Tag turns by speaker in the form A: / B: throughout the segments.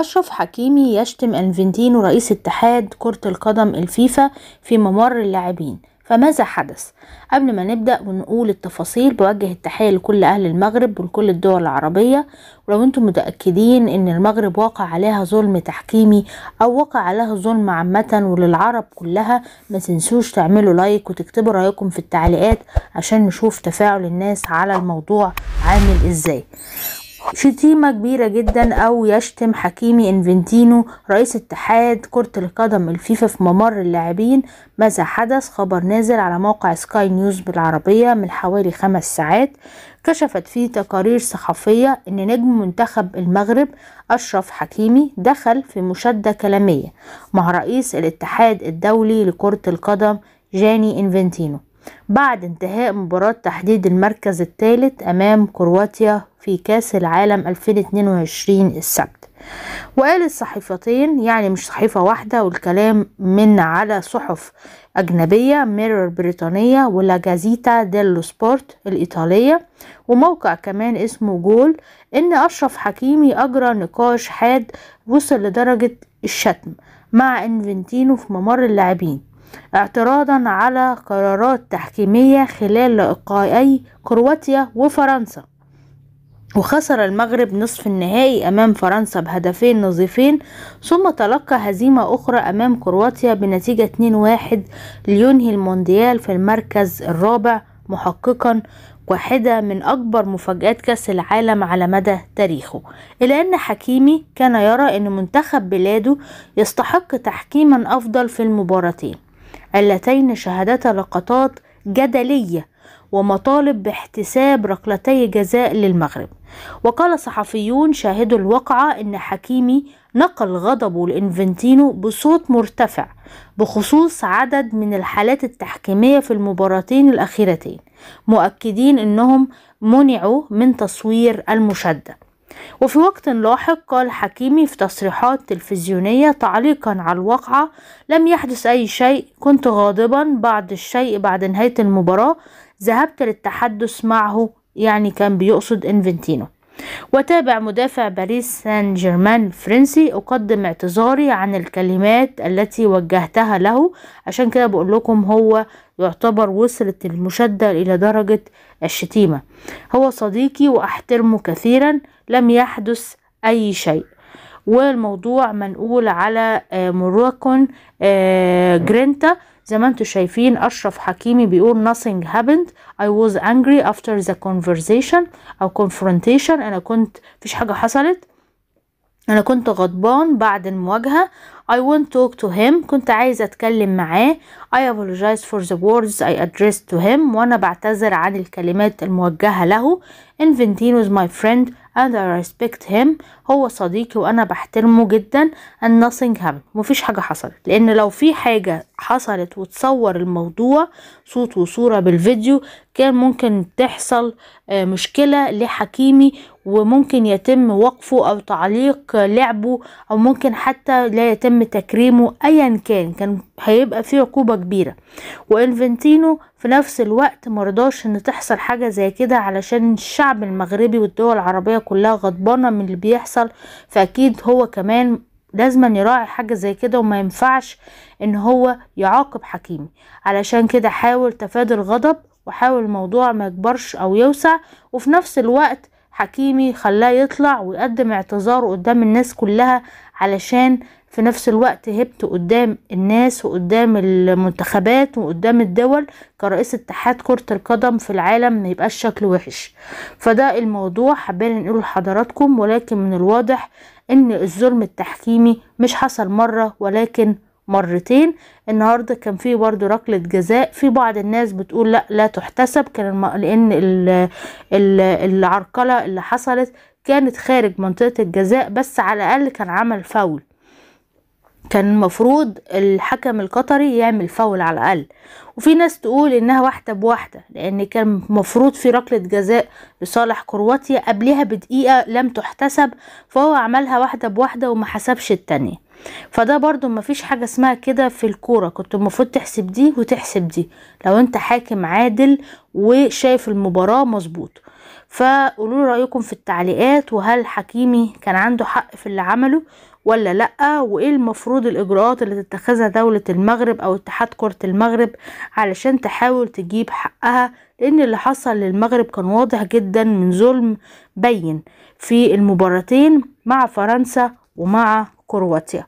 A: أشرف حكيمي يشتم أنفنتينو رئيس اتحاد كرة القدم الفيفا في ممر اللاعبين فماذا حدث؟ قبل ما نبدأ ونقول التفاصيل بوجه التحية لكل أهل المغرب ولكل الدول العربية ولو أنتم متأكدين أن المغرب وقع عليها ظلم تحكيمي أو وقع عليها ظلم عامة وللعرب كلها ما تنسوش تعملوا لايك وتكتبوا رأيكم في التعليقات عشان نشوف تفاعل الناس على الموضوع عامل إزاي شتيمة كبيرة جدا أو يشتم حكيمي إنفنتينو رئيس اتحاد كرة القدم الفيفا في ممر اللاعبين ماذا حدث خبر نازل على موقع سكاي نيوز بالعربية من حوالي خمس ساعات كشفت فيه تقارير صحفية أن نجم منتخب المغرب أشرف حكيمي دخل في مشادة كلامية مع رئيس الاتحاد الدولي لكرة القدم جاني إنفنتينو بعد انتهاء مباراة تحديد المركز الثالث أمام كرواتيا في كأس العالم 2022 السبت وقال الصحيفتين يعني مش صحيفة واحدة والكلام من على صحف أجنبية ميرور بريطانية ولا جازيتا ديلو سبورت الإيطالية وموقع كمان اسمه جول إن أشرف حكيمي أجرى نقاش حاد وصل لدرجة الشتم مع انفنتينو في ممر اللاعبين اعتراضا على قرارات تحكيمية خلال لقائي كرواتيا وفرنسا وخسر المغرب نصف النهائي أمام فرنسا بهدفين نظيفين ثم تلقى هزيمة أخرى أمام كرواتيا بنتيجة 2-1 لينهي المونديال في المركز الرابع محققا واحدة من أكبر مفاجآت كأس العالم على مدى تاريخه إلا أن حكيمي كان يرى أن منتخب بلاده يستحق تحكيما أفضل في المباراتين اللتين شهدتا لقطات جدلية ومطالب باحتساب ركلتي جزاء للمغرب وقال صحفيون شاهدوا الوقعة إن حكيمي نقل غضبه لإنفنتينو بصوت مرتفع بخصوص عدد من الحالات التحكيمية في المباراتين الأخيرتين مؤكدين إنهم منعوا من تصوير المشدة وفي وقت لاحق قال حكيمي في تصريحات تلفزيونية تعليقا على الواقعة لم يحدث أي شيء كنت غاضبا بعض الشيء بعد نهاية المباراة ذهبت للتحدث معه يعني كان بيقصد انفنتينو وتابع مدافع باريس سان جيرمان الفرنسي أقدم اعتذاري عن الكلمات التي وجهتها له عشان كده بقول لكم هو يعتبر وصلت المشدة إلى درجة الشتيمة هو صديقي وأحترمه كثيرا لم يحدث أي شيء والموضوع منقول على آه، مروكن آه، جرينتا زي ما انتم شايفين اشرف حكيمي بيقول nothing happened I was angry after the conversation او confrontation انا كنت مفيش حاجه حصلت أنا كنت غضبان بعد المواجهة I want to talk to him كنت عايز أتكلم معاه I apologize for the words I addressed to him وأنا بعتذر عن الكلمات الموجهة له Inventino is my friend and I respect him هو صديقي وأنا بحترمه جدا and nothing happened مفيش حاجة حصلت لأن لو في حاجة حصلت وتصور الموضوع صوت وصورة بالفيديو كان ممكن تحصل آه، مشكلة لحكيمي وممكن يتم وقفه او تعليق لعبه او ممكن حتى لا يتم تكريمه ايا كان كان هيبقى فيه عقوبة كبيرة وانفنتينو في نفس الوقت مرضاش ان تحصل حاجة زي كده علشان الشعب المغربي والدول العربية كلها غضبانة من اللي بيحصل فاكيد هو كمان لازم يراعي حاجة زي كده وما ينفعش ان هو يعاقب حكيمي علشان كده حاول تفادي الغضب وحاول الموضوع ما يكبرش او يوسع وفي نفس الوقت حكيمي خلاه يطلع ويقدم اعتذاره قدام الناس كلها علشان في نفس الوقت هبت قدام الناس وقدام المنتخبات وقدام الدول كرئيس اتحاد كرة القدم في العالم ما يبقاش شكل وحش فده الموضوع حابين نقوله لحضراتكم ولكن من الواضح ان الظلم التحكيمي مش حصل مرة ولكن مرتين النهاردة كان فيه برضو ركلة جزاء في بعض الناس بتقول لا لا تحتسب كان لان العرقلة اللي حصلت كانت خارج منطقة الجزاء بس على الاقل كان عمل فاول كان المفروض الحكم القطري يعمل فاول على الاقل وفي ناس تقول انها واحده بواحده لان كان مفروض في ركله جزاء لصالح كرواتيا قبلها بدقيقه لم تحتسب فهو عملها واحده بواحده وما حسبش التانيه فده برضو مفيش حاجة اسمها كده في الكورة كنت المفروض تحسب دي وتحسب دي لو انت حاكم عادل وشايف المباراة مظبوط فقولوا رأيكم في التعليقات وهل حكيمي كان عنده حق في اللي عمله ولا لأ وإيه المفروض الإجراءات اللي تتخذها دولة المغرب أو اتحاد كرة المغرب علشان تحاول تجيب حقها لأن اللي حصل للمغرب كان واضح جدا من ظلم بين في المباراتين مع فرنسا ومع كرواتيا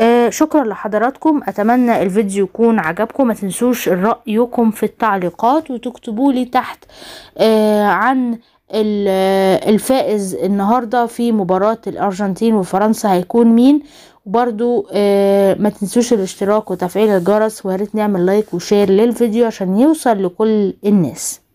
A: آه شكرا لحضراتكم اتمنى الفيديو يكون عجبكم ما تنسوش رايكم في التعليقات وتكتبوا لي تحت آه عن آه، الفائز النهاردة في مباراة الأرجنتين وفرنسا هيكون مين وبرده آه ما تنسوش الاشتراك وتفعيل الجرس وهريت نعمل لايك وشير للفيديو عشان يوصل لكل الناس